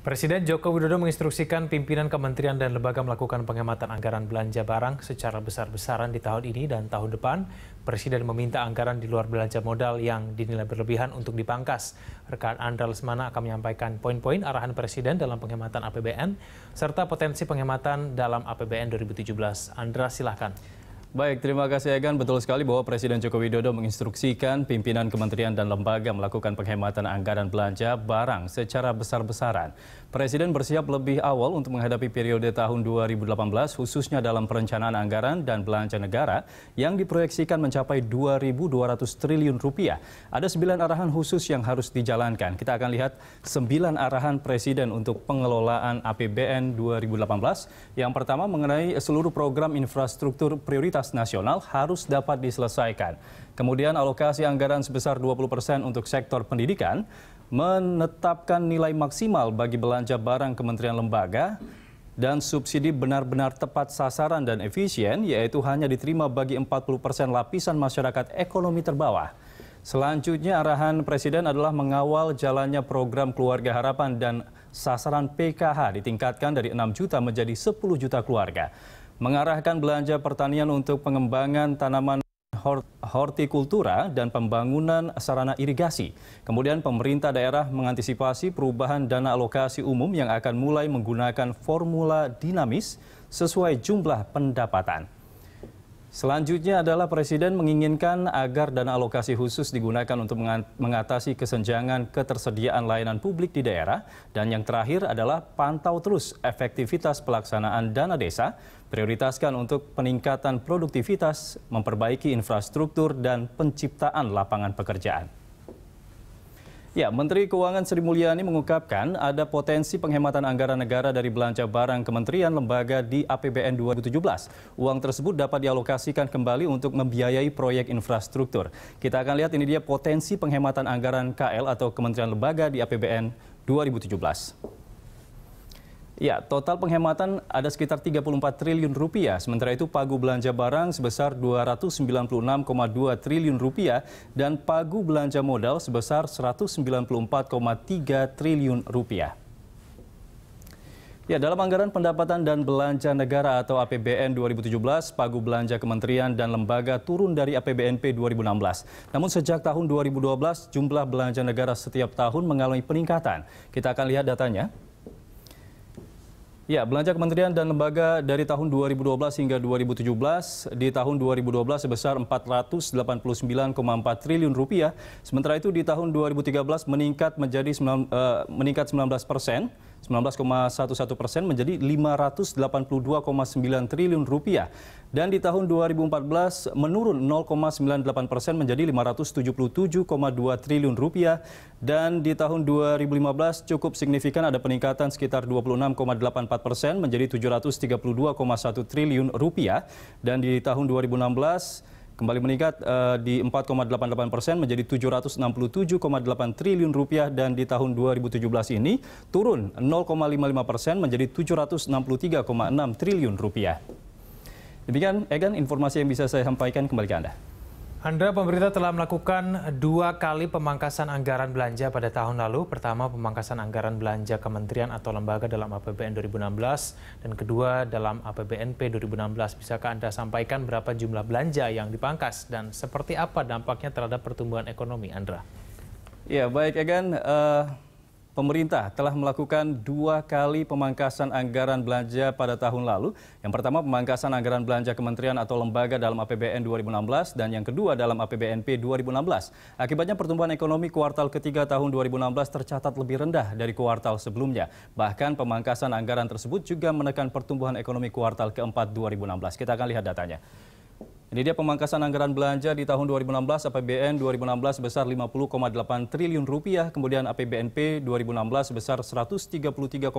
Presiden Joko Widodo menginstruksikan pimpinan kementerian dan lembaga melakukan penghematan anggaran belanja barang secara besar-besaran di tahun ini dan tahun depan. Presiden meminta anggaran di luar belanja modal yang dinilai berlebihan untuk dipangkas. Rekan Andra Lesmana akan menyampaikan poin-poin arahan Presiden dalam penghematan APBN serta potensi penghematan dalam APBN 2017. Andra, silahkan. Baik, terima kasih Egan. Betul sekali bahwa Presiden Joko Widodo menginstruksikan pimpinan kementerian dan lembaga melakukan penghematan anggaran belanja barang secara besar-besaran. Presiden bersiap lebih awal untuk menghadapi periode tahun 2018 khususnya dalam perencanaan anggaran dan belanja negara yang diproyeksikan mencapai 2.200 triliun rupiah. Ada sembilan arahan khusus yang harus dijalankan. Kita akan lihat sembilan arahan Presiden untuk pengelolaan APBN 2018. Yang pertama mengenai seluruh program infrastruktur prioritas prioritas nasional harus dapat diselesaikan. Kemudian alokasi anggaran sebesar 20% untuk sektor pendidikan, menetapkan nilai maksimal bagi belanja barang kementerian lembaga, dan subsidi benar-benar tepat sasaran dan efisien, yaitu hanya diterima bagi 40% lapisan masyarakat ekonomi terbawah. Selanjutnya arahan Presiden adalah mengawal jalannya program Keluarga Harapan dan sasaran PKH ditingkatkan dari 6 juta menjadi 10 juta keluarga mengarahkan belanja pertanian untuk pengembangan tanaman hortikultura dan pembangunan sarana irigasi. Kemudian pemerintah daerah mengantisipasi perubahan dana alokasi umum yang akan mulai menggunakan formula dinamis sesuai jumlah pendapatan. Selanjutnya adalah Presiden menginginkan agar dana alokasi khusus digunakan untuk mengatasi kesenjangan ketersediaan layanan publik di daerah. Dan yang terakhir adalah pantau terus efektivitas pelaksanaan dana desa, prioritaskan untuk peningkatan produktivitas, memperbaiki infrastruktur, dan penciptaan lapangan pekerjaan. Ya, Menteri Keuangan Sri Mulyani mengungkapkan ada potensi penghematan anggaran negara dari belanja barang kementerian lembaga di APBN 2017. Uang tersebut dapat dialokasikan kembali untuk membiayai proyek infrastruktur. Kita akan lihat ini dia potensi penghematan anggaran KL atau Kementerian Lembaga di APBN 2017. Ya, total penghematan ada sekitar 34 triliun rupiah. Sementara itu pagu belanja barang sebesar 296,2 triliun rupiah dan pagu belanja modal sebesar 194,3 triliun rupiah. Ya, dalam anggaran pendapatan dan belanja negara atau APBN 2017, pagu belanja kementerian dan lembaga turun dari APBNP 2016. Namun sejak tahun 2012, jumlah belanja negara setiap tahun mengalami peningkatan. Kita akan lihat datanya. Ya, belanja kementerian dan lembaga dari tahun 2012 hingga 2017 di tahun 2012 sebesar 489,4 triliun rupiah. Sementara itu di tahun 2013 meningkat menjadi 9, uh, eh, meningkat 19 persen 19,11 persen menjadi 582,9 triliun rupiah. Dan di tahun 2014 menurun 0,98 persen menjadi 577,2 triliun rupiah. Dan di tahun 2015 cukup signifikan ada peningkatan sekitar 26,84 persen menjadi 732,1 triliun rupiah. Dan di tahun 2016 kembali meningkat uh, di 4,88 persen menjadi 767,8 triliun rupiah dan di tahun 2017 ini turun 0,55 persen menjadi 763,6 triliun rupiah. Demikian, Egan, informasi yang bisa saya sampaikan kembali ke Anda. Andra, pemerintah telah melakukan dua kali pemangkasan anggaran belanja pada tahun lalu. Pertama, pemangkasan anggaran belanja kementerian atau lembaga dalam APBN 2016, dan kedua dalam APBNP 2016. Bisakah Anda sampaikan berapa jumlah belanja yang dipangkas dan seperti apa dampaknya terhadap pertumbuhan ekonomi, Andra? Ya, baik, Egan. Uh Pemerintah telah melakukan dua kali pemangkasan anggaran belanja pada tahun lalu. Yang pertama pemangkasan anggaran belanja kementerian atau lembaga dalam APBN 2016 dan yang kedua dalam APBNP 2016. Akibatnya pertumbuhan ekonomi kuartal ketiga tahun 2016 tercatat lebih rendah dari kuartal sebelumnya. Bahkan pemangkasan anggaran tersebut juga menekan pertumbuhan ekonomi kuartal keempat 2016. Kita akan lihat datanya. Ini dia pemangkasan anggaran belanja di tahun 2016 APBN 2016 sebesar 50,8 triliun rupiah, kemudian APBNP 2016 sebesar 133,8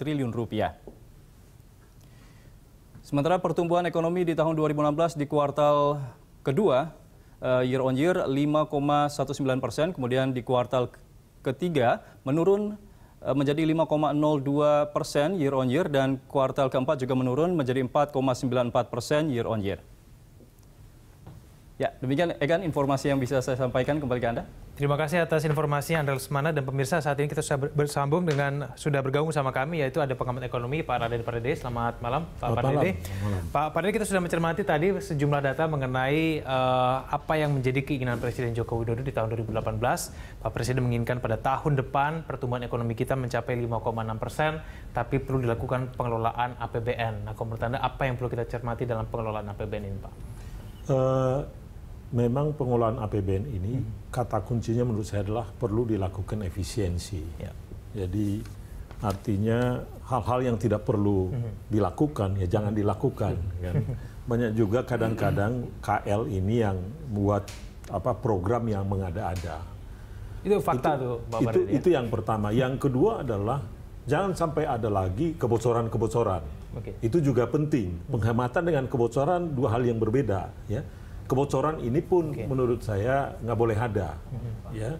triliun rupiah. Sementara pertumbuhan ekonomi di tahun 2016 di kuartal kedua eh, year on year 5,19 persen, kemudian di kuartal ketiga menurun eh, menjadi 5,02 persen year on year dan kuartal keempat juga menurun menjadi 4,94 persen year on year. Ya, demikian Egan informasi yang bisa saya sampaikan kembali ke Anda. Terima kasih atas informasi anda Lesmana dan pemirsa saat ini kita sudah bersambung dengan sudah bergabung sama kami yaitu ada pengamat ekonomi Pak Raden Pardede. Selamat malam Pak Selamat Pardede. Pak Pardede kita sudah mencermati tadi sejumlah data mengenai uh, apa yang menjadi keinginan Presiden Joko Widodo di tahun 2018. Pak Presiden menginginkan pada tahun depan pertumbuhan ekonomi kita mencapai 5,6 persen, tapi perlu dilakukan pengelolaan APBN. Nah, menurut Anda apa yang perlu kita cermati dalam pengelolaan APBN ini, Pak? Uh, memang pengelolaan APBN ini hmm. kata kuncinya menurut saya adalah perlu dilakukan efisiensi. Ya. Jadi artinya hal-hal yang tidak perlu hmm. dilakukan ya jangan hmm. dilakukan. Kan? Banyak juga kadang-kadang KL ini yang buat apa program yang mengada-ada. Itu fakta itu, tuh, Pak itu, ya. itu yang pertama. Yang kedua adalah jangan sampai ada lagi kebocoran-kebocoran. Okay. Itu juga penting. Hmm. Penghematan dengan kebocoran dua hal yang berbeda, ya kebocoran ini pun okay. menurut saya nggak boleh ada. Hmm. Ya.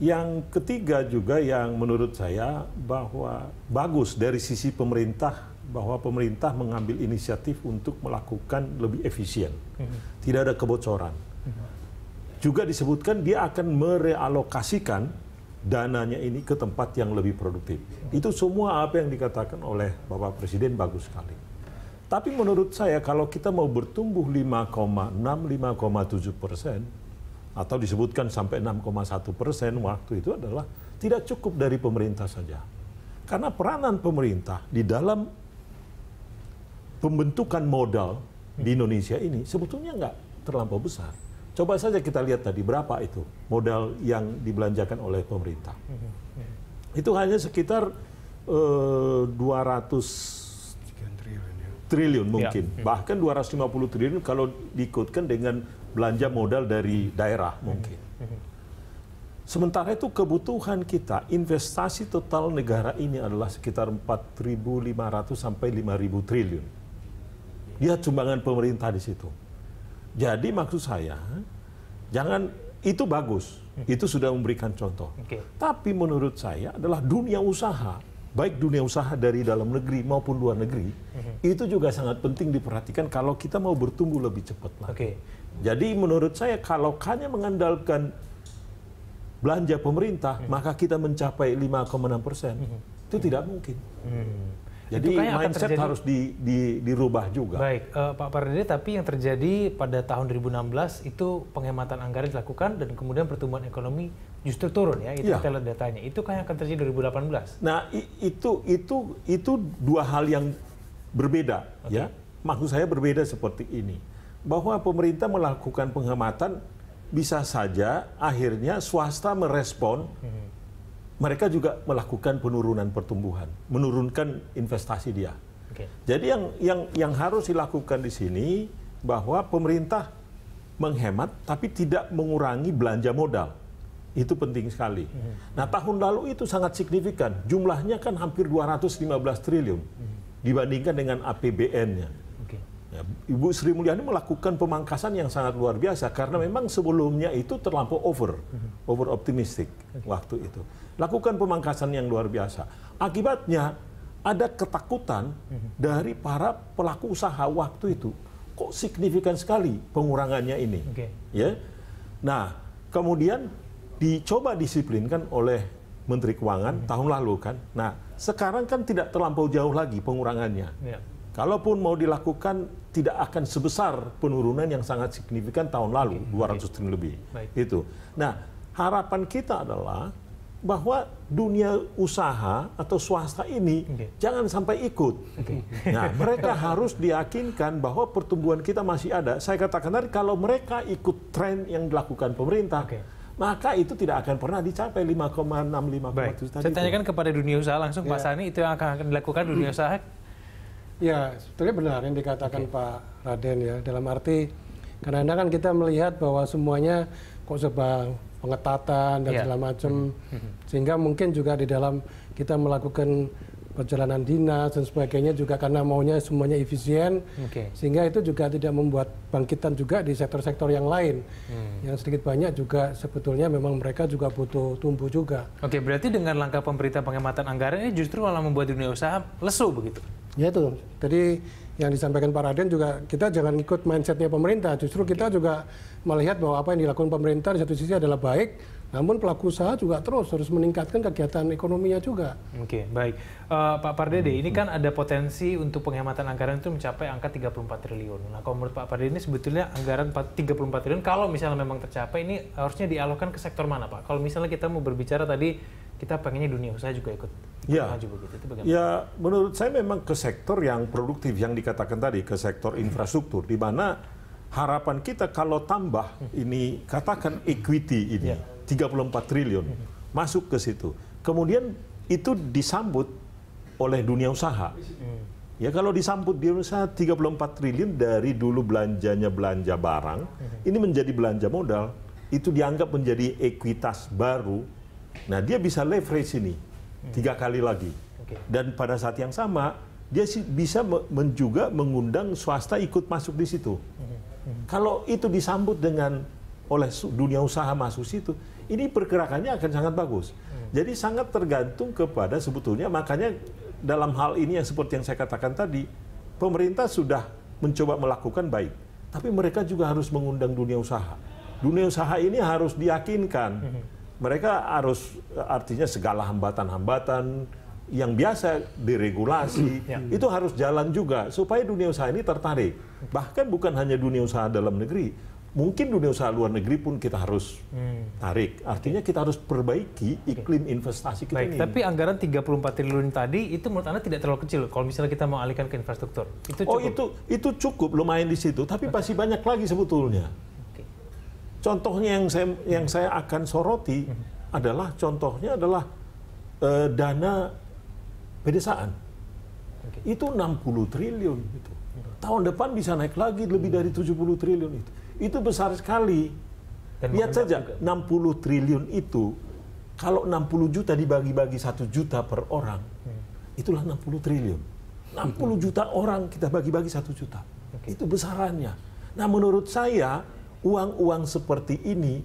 Yang ketiga juga yang menurut saya bahwa bagus dari sisi pemerintah bahwa pemerintah mengambil inisiatif untuk melakukan lebih efisien. Hmm. Tidak ada kebocoran. Hmm. Juga disebutkan dia akan merealokasikan dananya ini ke tempat yang lebih produktif. Mhm. Itu semua apa yang dikatakan oleh Bapak Presiden bagus sekali. Tapi menurut saya kalau kita mau bertumbuh 5,6, 5,7 persen, atau disebutkan sampai 6,1 persen waktu itu adalah tidak cukup dari pemerintah saja. Karena peranan pemerintah di dalam pembentukan modal di Indonesia ini sebetulnya nggak terlampau besar. Coba saja kita lihat tadi berapa itu modal yang dibelanjakan oleh pemerintah. Hmm, hmm, hmm. Itu hanya sekitar eh, 200 triliun ya. mungkin. Ya. Bahkan 250 triliun kalau diikutkan dengan belanja modal dari daerah mungkin. Hmm. Hmm. Sementara itu kebutuhan kita, investasi total negara ini adalah sekitar 4.500 sampai 5.000 triliun. Dia sumbangan pemerintah di situ. Jadi maksud saya, jangan itu bagus, itu sudah memberikan contoh. Okay. Tapi menurut saya adalah dunia usaha baik dunia usaha dari dalam negeri maupun luar negeri, mm-hmm. itu juga sangat penting diperhatikan kalau kita mau bertumbuh lebih cepat Okay. Jadi menurut saya kalau hanya mengandalkan belanja pemerintah, mm-hmm. maka kita mencapai 5,6 persen. Mm-hmm. Itu mm-hmm. tidak mungkin. Mm-hmm. Jadi mindset harus di, di, dirubah juga. Baik, uh, Pak Pardede, tapi yang terjadi pada tahun 2016 itu penghematan anggaran dilakukan dan kemudian pertumbuhan ekonomi justru turun ya, itu ya. kita lihat datanya. Itu kan yang akan terjadi 2018. Nah, itu itu itu dua hal yang berbeda okay. ya. Maksud saya berbeda seperti ini. Bahwa pemerintah melakukan penghematan bisa saja akhirnya swasta merespon hmm mereka juga melakukan penurunan pertumbuhan, menurunkan investasi dia. Okay. Jadi yang yang yang harus dilakukan di sini bahwa pemerintah menghemat tapi tidak mengurangi belanja modal. Itu penting sekali. Hmm. Nah, tahun lalu itu sangat signifikan. Jumlahnya kan hampir 215 triliun mm -hmm. dibandingkan dengan APBN-nya misalnya Ibu Sri Mulyani melakukan pemangkasan yang sangat luar biasa karena memang sebelumnya itu terlampau over mm-hmm. over optimistik waktu itu lakukan pemangkasan yang luar biasa akibatnya ada ketakutan mm-hmm. dari para pelaku usaha waktu itu kok signifikan sekali pengurangannya ini okay. ya nah kemudian dicoba disiplinkan oleh Menteri Keuangan hmm. tahun lalu kan nah sekarang kan tidak terlampau jauh lagi pengurangannya yeah. Kalaupun mau dilakukan, tidak akan sebesar penurunan yang sangat signifikan tahun lalu, okay. 200 triliun lebih. Baik. Itu. Nah, harapan kita adalah bahwa dunia usaha atau swasta ini okay. jangan sampai ikut. Okay. Nah, mereka harus diyakinkan bahwa pertumbuhan kita masih ada. Saya katakan tadi kalau mereka ikut tren yang dilakukan pemerintah, okay. maka itu tidak akan pernah dicapai 5,65 tadi. Saya tanyakan itu. kepada dunia usaha langsung, yeah. Pak iya. Sani, itu yang akan dilakukan dunia usaha Ya, sebetulnya benar yang dikatakan okay. Pak Raden ya. Dalam arti karena kan kita melihat bahwa semuanya kok sebab pengetatan dan yeah. segala macam, mm-hmm. sehingga mungkin juga di dalam kita melakukan perjalanan dinas dan sebagainya juga karena maunya semuanya efisien, okay. sehingga itu juga tidak membuat bangkitan juga di sektor-sektor yang lain, Mm. yang sedikit banyak juga sebetulnya memang mereka juga butuh tumbuh juga. Oke, okay, berarti dengan langkah pemerintah penghematan anggaran ini justru malah membuat dunia usaha lesu begitu? Ya itu. Jadi yang disampaikan Pak Raden juga kita jangan ikut mindsetnya pemerintah. Justru okay. kita juga melihat bahwa apa yang dilakukan pemerintah di satu sisi adalah baik, namun pelaku usaha juga terus harus meningkatkan kegiatan ekonominya juga. Oke, okay, baik. Uh, Pak Pardede, ini kan ada potensi untuk penghematan anggaran itu mencapai angka 34 triliun. Nah, kalau menurut Pak Pardede ini sebetulnya anggaran 34 triliun kalau misalnya memang tercapai ini harusnya dialokkan ke sektor mana, Pak? Kalau misalnya kita mau berbicara tadi kita pengennya dunia usaha juga ikut, ikut ya. maju begitu. Itu bagaimana? Ya, menurut saya memang ke sektor yang produktif yang dikatakan tadi, ke sektor infrastruktur di mana harapan kita kalau tambah ini katakan equity ini ya. 34 triliun masuk ke situ. Kemudian itu disambut oleh dunia usaha. Hmm. Ya kalau disambut di Indonesia 34 triliun dari dulu belanjanya belanja barang, hmm. ini menjadi belanja modal, itu dianggap menjadi ekuitas baru Nah dia bisa leverage ini hmm. tiga kali lagi. Okay. Dan pada saat yang sama dia bisa men juga mengundang swasta ikut masuk di situ. Hmm. Hmm. Kalau itu disambut dengan oleh dunia usaha masuk situ, ini pergerakannya akan sangat bagus. Hmm. Jadi sangat tergantung kepada sebetulnya makanya dalam hal ini yang seperti yang saya katakan tadi, pemerintah sudah mencoba melakukan baik, tapi mereka juga harus mengundang dunia usaha. Dunia usaha ini harus diyakinkan. Hmm, hmm mereka harus artinya segala hambatan-hambatan yang biasa diregulasi ya. itu harus jalan juga supaya dunia usaha ini tertarik. Bahkan bukan hanya dunia usaha dalam negeri, mungkin dunia usaha luar negeri pun kita harus hmm. tarik. Artinya kita harus perbaiki iklim investasi kita Baik, ini. Tapi anggaran 34 triliun tadi itu menurut Anda tidak terlalu kecil kalau misalnya kita mau alihkan ke infrastruktur. Itu oh, cukup. Oh, itu itu cukup lumayan di situ, tapi pasti banyak lagi sebetulnya. Contohnya yang saya yang saya akan soroti hmm. adalah contohnya adalah eh, dana pedesaan. Okay. Itu 60 triliun itu. Hmm. Tahun depan bisa naik lagi lebih dari 70 hmm. triliun itu. Itu besar sekali. Dan Lihat saja juga. 60 triliun itu kalau 60 juta dibagi-bagi satu juta per orang, hmm. itulah 60 triliun. 60 hmm. juta orang kita bagi-bagi satu juta. Okay. Itu besarannya. Nah, menurut saya uang-uang seperti ini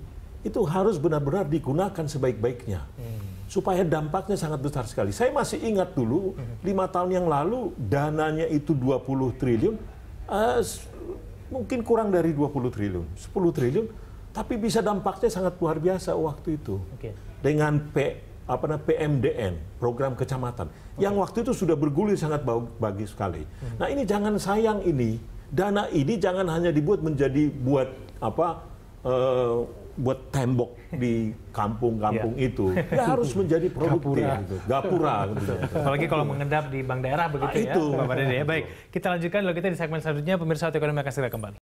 itu harus benar-benar digunakan sebaik-baiknya. Hmm. Supaya dampaknya sangat besar sekali. Saya masih ingat dulu, hmm. lima hmm. tahun yang lalu, dananya itu 20 triliun, uh, mungkin kurang dari 20 triliun, 10 triliun, tapi bisa dampaknya sangat luar biasa waktu itu. Okay. Dengan P, apa namanya PMDN, program kecamatan, okay. yang waktu itu sudah bergulir sangat bagus sekali. Hmm. Nah ini jangan sayang ini, dana ini jangan hanya dibuat menjadi buat apa uh, buat tembok di kampung-kampung yeah. itu. Ya harus menjadi produktif. Gapura. Gitu. Gapura. Gitu. Apalagi kalau mengendap di bank daerah begitu nah, ya. Itu. Bapak Dede. Ya. Baik, kita lanjutkan lalu kita di segmen selanjutnya. Pemirsa Ekonomi akan segera kembali.